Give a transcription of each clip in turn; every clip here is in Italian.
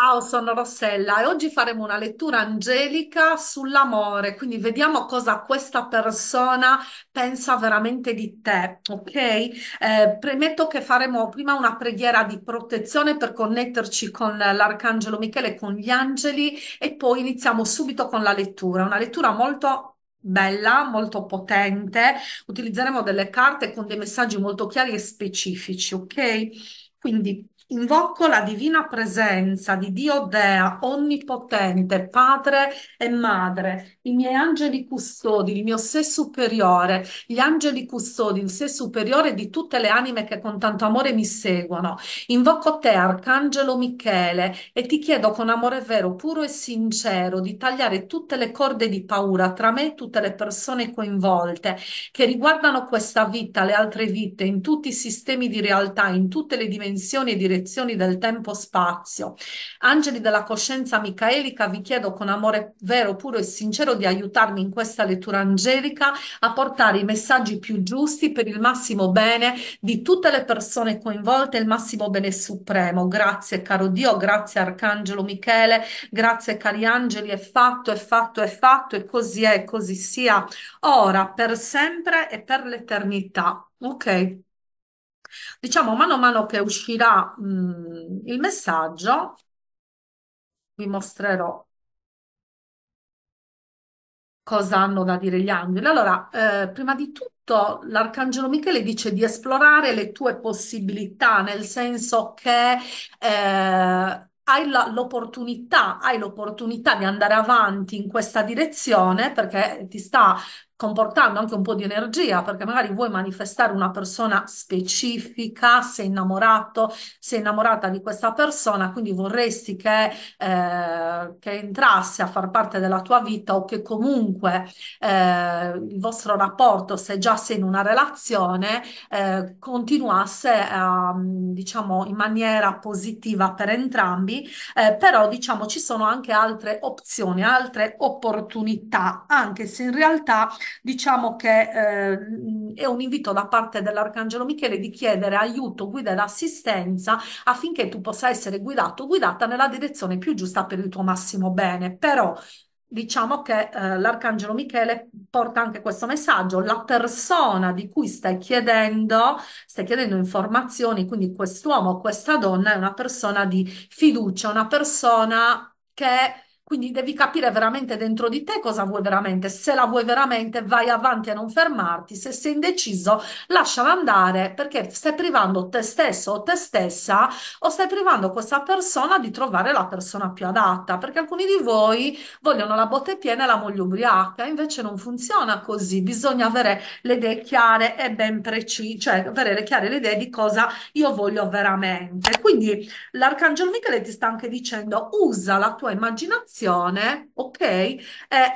Ciao, sono Rossella e oggi faremo una lettura angelica sull'amore, quindi vediamo cosa questa persona pensa veramente di te, ok? Eh, premetto che faremo prima una preghiera di protezione per connetterci con l'Arcangelo Michele, con gli angeli e poi iniziamo subito con la lettura, una lettura molto bella, molto potente, utilizzeremo delle carte con dei messaggi molto chiari e specifici, ok? Quindi Invoco la divina presenza di Dio Dea, onnipotente, padre e madre, i miei angeli custodi, il mio sé superiore, gli angeli custodi, il sé superiore di tutte le anime che con tanto amore mi seguono. Invoco te, Arcangelo Michele, e ti chiedo con amore vero, puro e sincero di tagliare tutte le corde di paura tra me e tutte le persone coinvolte che riguardano questa vita, le altre vite, in tutti i sistemi di realtà, in tutte le dimensioni e di direzioni del tempo-spazio. Angeli della coscienza micaelica, vi chiedo con amore vero, puro e sincero di aiutarmi in questa lettura angelica a portare i messaggi più giusti per il massimo bene di tutte le persone coinvolte, il massimo bene supremo. Grazie caro Dio, grazie Arcangelo Michele, grazie cari angeli, è fatto, è fatto, è fatto e così è, così sia, ora, per sempre e per l'eternità. Ok. Diciamo, mano a mano che uscirà, mh, mhmm, il messaggio, vi mostrerò cosa hanno da dire gli angeli. Allora, eh, prima di tutto, l'Arcangelo Michele dice di esplorare le tue possibilità, nel senso che eh, hai l'opportunità, hai l'opportunità di andare avanti in questa direzione perché ti sta comportando anche un po' di energia, perché magari vuoi manifestare una persona specifica, sei innamorato, sei innamorata di questa persona, quindi vorresti che, eh, che entrasse a far parte della tua vita o che comunque eh, il vostro rapporto, se già sei in una relazione, eh, continuasse ehm, diciamo in maniera positiva per entrambi, eh, però diciamo ci sono anche altre opzioni, altre opportunità, anche se in realtà diciamo che eh, è un invito da parte dell'Arcangelo Michele di chiedere aiuto, guida ed assistenza affinché tu possa essere guidato guidata nella direzione più giusta per il tuo massimo bene. Però diciamo che eh, l'Arcangelo Michele porta anche questo messaggio, la persona di cui stai chiedendo, stai chiedendo informazioni, quindi quest'uomo o questa donna è una persona di fiducia, una persona che quindi devi capire veramente dentro di te cosa vuoi veramente. Se la vuoi veramente, vai avanti a non fermarti. Se sei indeciso, lasciala andare perché stai privando te stesso o te stessa o stai privando questa persona di trovare la persona più adatta. Perché alcuni di voi vogliono la botte piena e la moglie ubriaca. Invece non funziona così. Bisogna avere le idee chiare e ben precise, cioè avere chiare le idee di cosa io voglio veramente. Quindi l'Arcangelo Michele ti sta anche dicendo usa la tua immaginazione situazione, ok? Eh,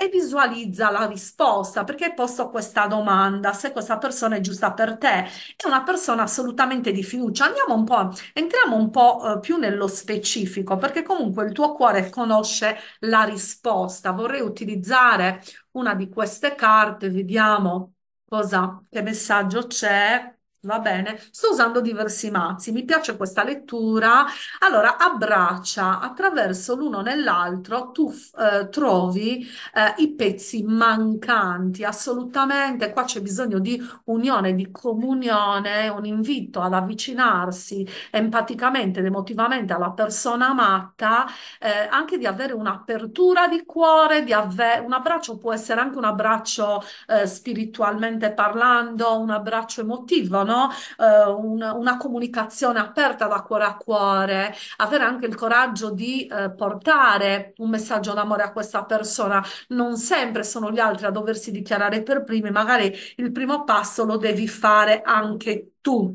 e visualizza la risposta perché hai posto questa domanda, se questa persona è giusta per te. È una persona assolutamente di fiducia. Andiamo un po', entriamo un po' eh, più nello specifico perché comunque il tuo cuore conosce la risposta. Vorrei utilizzare una di queste carte, vediamo cosa, che messaggio c'è. Va bene, sto usando diversi mazzi, mi piace questa lettura. Allora, abbraccia attraverso l'uno nell'altro, tu eh, trovi eh, i pezzi mancanti, assolutamente. Qua c'è bisogno di unione, di comunione, un invito ad avvicinarsi empaticamente ed emotivamente alla persona amata, eh, anche di avere un'apertura di cuore, di avver- un abbraccio può essere anche un abbraccio eh, spiritualmente parlando, un abbraccio emotivo, no? no? eh, una, una, comunicazione aperta da cuore a cuore, avere anche il coraggio di eh, portare un messaggio d'amore a questa persona. Non sempre sono gli altri a doversi dichiarare per primi, magari il primo passo lo devi fare anche tu.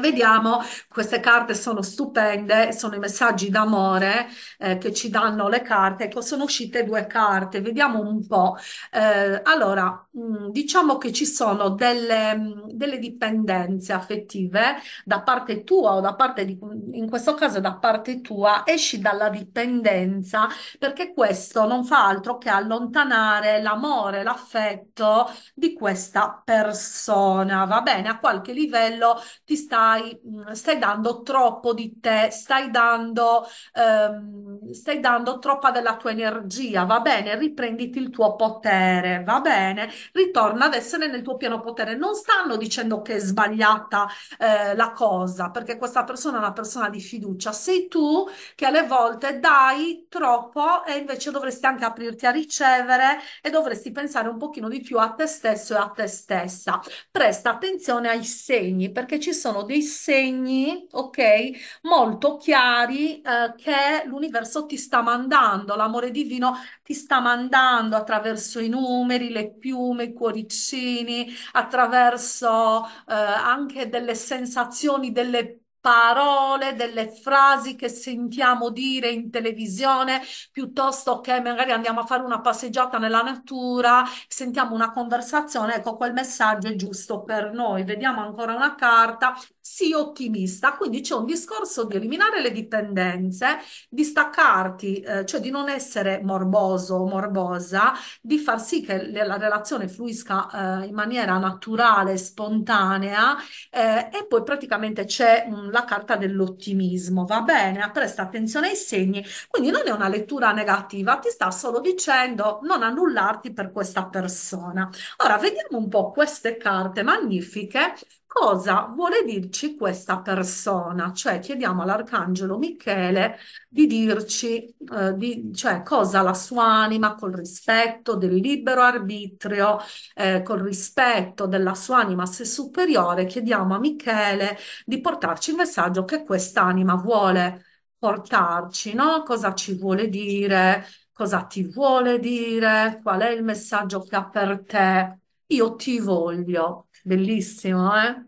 Vediamo, queste carte sono stupende, sono i messaggi d'amore eh, che ci danno le carte. Ecco, sono uscite due carte, vediamo un po'. Eh, allora, mh, mm, diciamo che ci sono delle, mh, mm, delle, dipendenze affettive da parte tua o da parte di, in questo caso da parte tua, esci dalla dipendenza perché questo non fa altro che allontanare l'amore, l'affetto di questa persona, va bene? A qualche livello ti sta stai, stai dando troppo di te, stai dando, ehm, stai dando troppa della tua energia, va bene? Riprenditi il tuo potere, va bene? Ritorna ad essere nel tuo pieno potere. Non stanno dicendo che è sbagliata eh, la cosa, perché questa persona è una persona di fiducia. Sei tu che alle volte dai troppo e invece dovresti anche aprirti a ricevere e dovresti pensare un pochino di più a te stesso e a te stessa. Presta attenzione ai segni perché ci sono dei degli segni, ok, molto chiari eh, che l'universo ti sta mandando, l'amore divino ti sta mandando attraverso i numeri, le piume, i cuoricini, attraverso eh, anche delle sensazioni, delle parole, delle frasi che sentiamo dire in televisione, piuttosto che magari andiamo a fare una passeggiata nella natura, sentiamo una conversazione, ecco quel messaggio è giusto per noi. Vediamo ancora una carta, sii ottimista, quindi c'è un discorso di eliminare le dipendenze, di staccarti, eh, cioè di non essere morboso o morbosa, di far sì che la relazione fluisca eh, in maniera naturale, spontanea eh, e poi praticamente c'è mm, la carta dell'ottimismo, va bene? Presta attenzione ai segni, quindi non è una lettura negativa, ti sta solo dicendo non annullarti per questa persona. Ora vediamo un po' queste carte magnifiche cosa vuole dirci questa persona, cioè chiediamo all'arcangelo Michele di dirci eh, di, cioè, cosa la sua anima col rispetto del libero arbitrio, eh, col rispetto della sua anima se superiore, chiediamo a Michele di portarci il messaggio che quest'anima vuole portarci, no? Cosa ci vuole dire? Cosa ti vuole dire? Qual è il messaggio che ha per te? Io ti voglio Bellissimo, eh?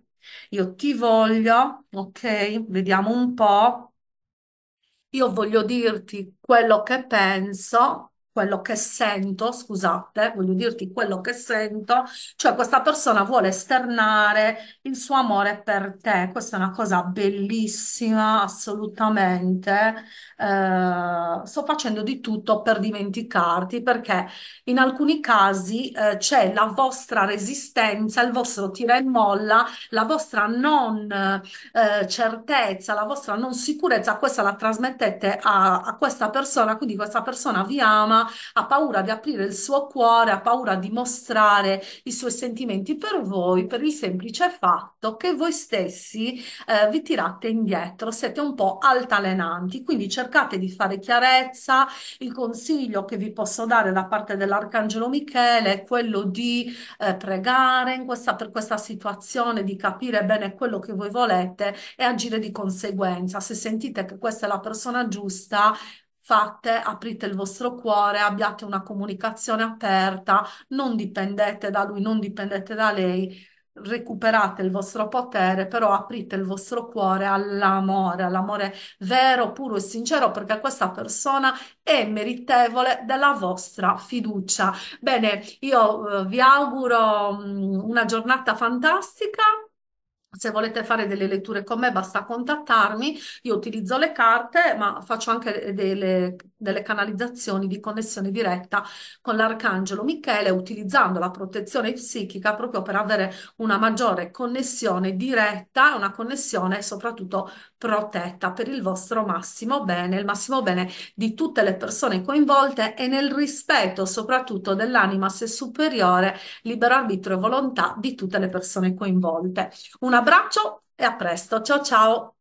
Io ti voglio, ok? Vediamo un po'. Io voglio dirti quello che penso quello che sento, scusate, voglio dirti quello che sento, cioè questa persona vuole esternare il suo amore per te. Questa è una cosa bellissima, assolutamente. Eh, sto facendo di tutto per dimenticarti perché in alcuni casi eh, c'è la vostra resistenza, il vostro tira e molla, la vostra non eh, certezza, la vostra non sicurezza. Questa la trasmettete a, a questa persona, quindi questa persona vi ama anima, ha paura di aprire il suo cuore, ha paura di mostrare i suoi sentimenti per voi, per il semplice fatto che voi stessi eh, vi tirate indietro, siete un po' altalenanti, quindi cercate di fare chiarezza. Il consiglio che vi posso dare da parte dell'Arcangelo Michele è quello di eh, pregare questa, per questa situazione, di capire bene quello che voi volete e agire di conseguenza. Se sentite che questa è la persona giusta, fate, aprite il vostro cuore, abbiate una comunicazione aperta, non dipendete da lui, non dipendete da lei, recuperate il vostro potere, però aprite il vostro cuore all'amore, all'amore vero, puro e sincero, perché questa persona è meritevole della vostra fiducia. Bene, io eh, vi auguro mm, una giornata fantastica se volete fare delle letture con me basta contattarmi, io utilizzo le carte ma faccio anche delle, delle canalizzazioni di connessione diretta con l'Arcangelo Michele utilizzando la protezione psichica proprio per avere una maggiore connessione diretta, una connessione soprattutto protetta per il vostro massimo bene, il massimo bene di tutte le persone coinvolte e nel rispetto soprattutto dell'anima se superiore, libero arbitrio e volontà di tutte le persone coinvolte. Una abbraccio e a presto. Ciao ciao.